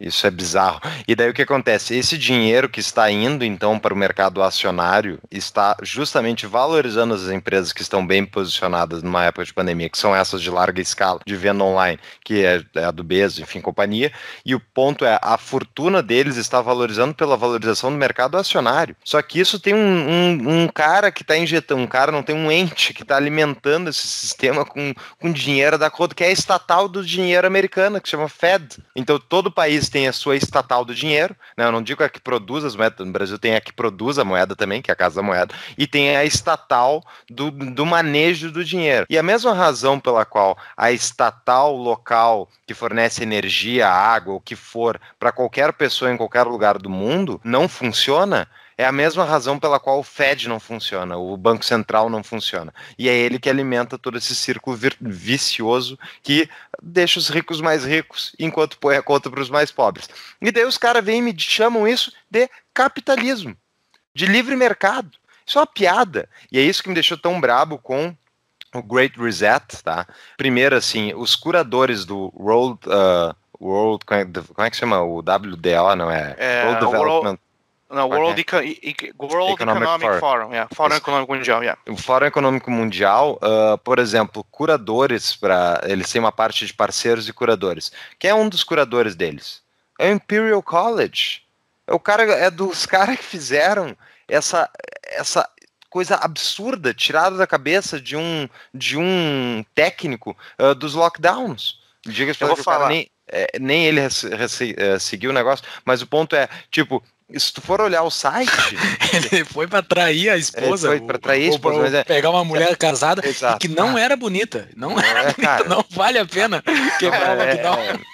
Isso é bizarro. E daí o que acontece? Esse dinheiro que está indo então para o mercado acionário está justamente valorizando as empresas que estão bem posicionadas numa época de pandemia, que são essas de larga escala, de venda online, que é, é a do Bezos, enfim, companhia. E o ponto é, a fortuna deles está valorizando pela valorização do mercado acionário. Só que isso tem um, um, um cara que está injetando, um cara não tem um ente que está alimentando esse sistema com, com dinheiro da conta, que é estatal do dinheiro americano, que chama Fed. Então todo o país tem têm a sua estatal do dinheiro, né? eu não digo a que produz as moedas, no Brasil tem a que produz a moeda também, que é a Casa da Moeda, e tem a estatal do, do manejo do dinheiro. E a mesma razão pela qual a estatal local que fornece energia, água, o que for, para qualquer pessoa em qualquer lugar do mundo, não funciona, é a mesma razão pela qual o Fed não funciona, o Banco Central não funciona. E é ele que alimenta todo esse círculo vicioso que deixa os ricos mais ricos enquanto põe a conta para os mais pobres. E daí os caras vêm e me chamam isso de capitalismo, de livre mercado. Isso é uma piada. E é isso que me deixou tão brabo com o Great Reset, tá? Primeiro, assim, os curadores do World... Uh, World, como é que se é chama? O WDO, não é? é World Development. World... Não, World, okay. World Economic, Economic Forum. Forum, yeah. Fórum Econômico Mundial. Yeah. O Fórum Econômico Mundial, uh, por exemplo, curadores, para eles têm uma parte de parceiros e curadores. Quem é um dos curadores deles? É o Imperial College. É, o cara, é dos caras que fizeram essa, essa coisa absurda tirada da cabeça de um, de um técnico uh, dos lockdowns. Diga-se, eu vou falar. Nem, é, nem ele eh, seguiu o negócio, mas o ponto é, tipo, se tu for olhar o site. ele foi para trair a esposa. Ele foi para trair a esposa. Mas é... Pegar uma mulher casada Exato, que não ah. era bonita. Não, não era é, bonita, cara. não vale a pena quebrar é, é o McDonald's.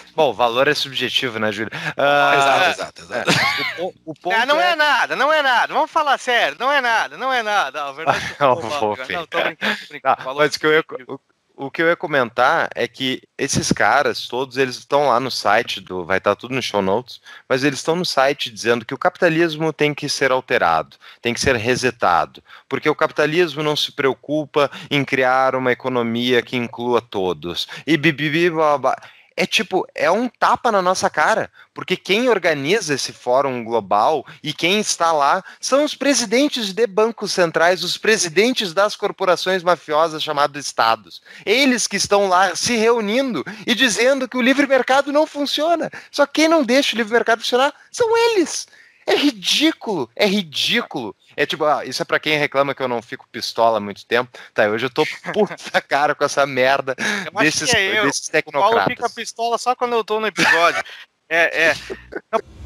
É, Bom, valor é subjetivo, né, Júlio? Uh, ah, exato, exato, é. exato. O, o ponto é, não é... é... nada, não é nada. Vamos falar sério, não é nada, não é nada. Não, verdade é que não, não, tô brincando, tô brincando. Tá, mas que eu o que eu ia comentar é que esses caras, todos eles estão lá no site do. Vai estar tá tudo no show notes, mas eles estão no site dizendo que o capitalismo tem que ser alterado, tem que ser resetado, porque o capitalismo não se preocupa em criar uma economia que inclua todos. E bibibi, blá, blá. blá é tipo, é um tapa na nossa cara, porque quem organiza esse fórum global e quem está lá são os presidentes de bancos centrais, os presidentes das corporações mafiosas chamadas estados. Eles que estão lá se reunindo e dizendo que o livre mercado não funciona. Só quem não deixa o livre mercado funcionar são eles. É ridículo, é ridículo. É tipo, ah, isso é para quem reclama que eu não fico pistola há muito tempo. Tá, hoje eu tô puta cara com essa merda desses, é desses tecnocratas. O Paulo fica pistola só quando eu tô no episódio. é, é. Não...